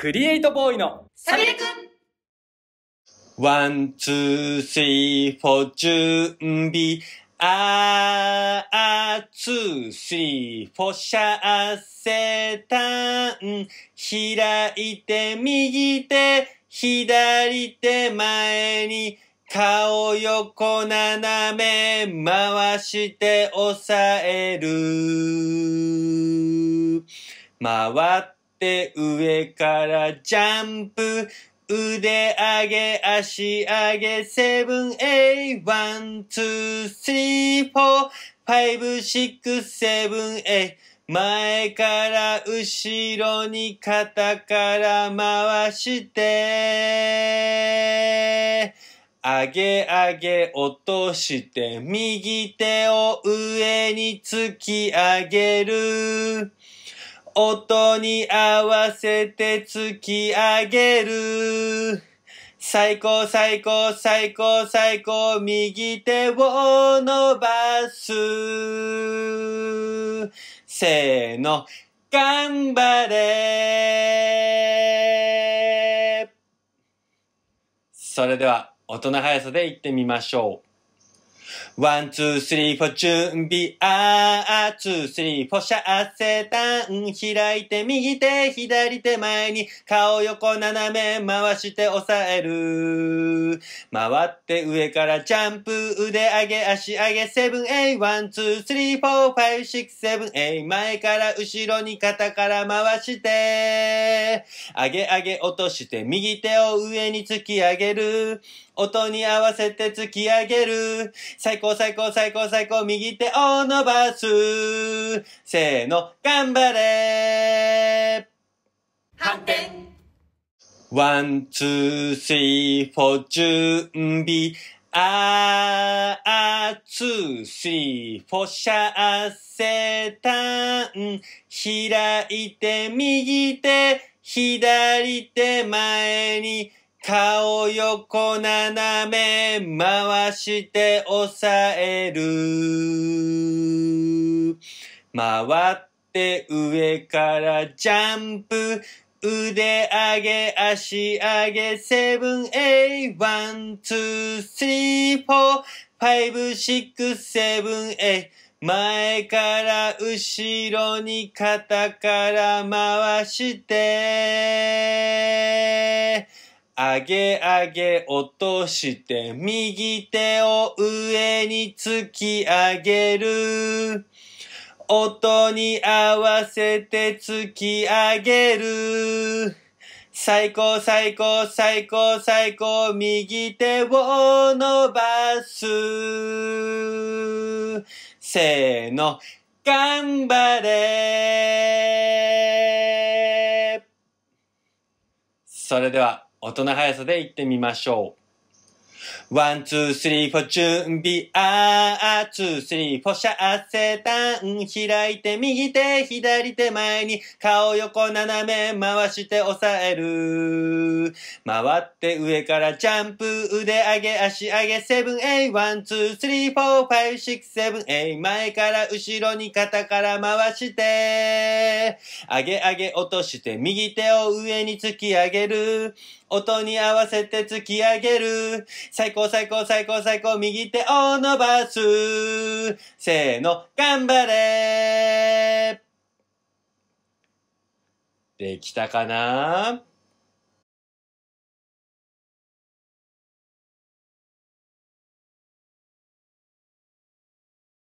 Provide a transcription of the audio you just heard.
クリエイトボーイのサビレくんワン、ツー、スリー、フォー、準備。あー、あー、ツー、スリー、フォー、シャー、セタン。開いて、右手、左手、前に。顔横斜め回して押さえる。回っって上からジャンプ腕上げ、足上げ、セブン、エイ、ワン、ツー、スリー、フォー、ファイブ、シックセブン、エイ。前から後ろに肩から回して、上げ上げ落として、右手を上に突き上げる。音に合わせて突き上げる。最高最高最高最高右手を伸ばす。せーの、頑張れそれでは、大人速さで行ってみましょう。ワン、ツー、スリー、フォー、準備、あー、ツー、スリー、フォー、シャセタン。開いて、右手、左手前に、顔横斜め、回して押さえる。回って上からジャンプ、腕上げ、足上げ、セブン、エイ、ワン、ツー、スリー、フォー、ファイブ、シックス、セブン、エイ。前から後ろに、肩から回して、上げ上げ落として、右手を上に突き上げる。音に合わせて突き上げる。最高最高最高最高右手を伸ばす。せーの、頑張れ反転ワン、ツー、スリー、フォー、準備。あー、あー、ツー、スリー、フォー、シャー、セタン。開いて、右手、左手、前に。顔横斜め回して押さえる。回って上からジャンプ。腕上げ、足上げ、セブン、エイ、ワン、ツー、スリー、フォー、ファイブ、シックス、セブン、エイ。前から後ろに肩から回して、上げ上げ落として右手を上に突き上げる。音に合わせて突き上げる。最高最高最高最高右手を伸ばす。せーの、頑張れそれでは。音の速さで行ってみましょう。ワン、ツー、スリー、フォー、準備、あー、ツー、スリー、フォー、シャー、セタン、開いて、右手、左手、前に、顔横斜め、回して押さえる。回って上からジャンプ、腕上げ、足上げ、セブン、エイ、ワン、ツー、スリー、フォー、ファイブ、シックス、セブン、エイ、前から後ろに、肩から回して、上げ上げ落として、右手を上に突き上げる。音に合わせて突き上げる。最高最高最高最高右手を伸ばす。せーの、頑張れできたかな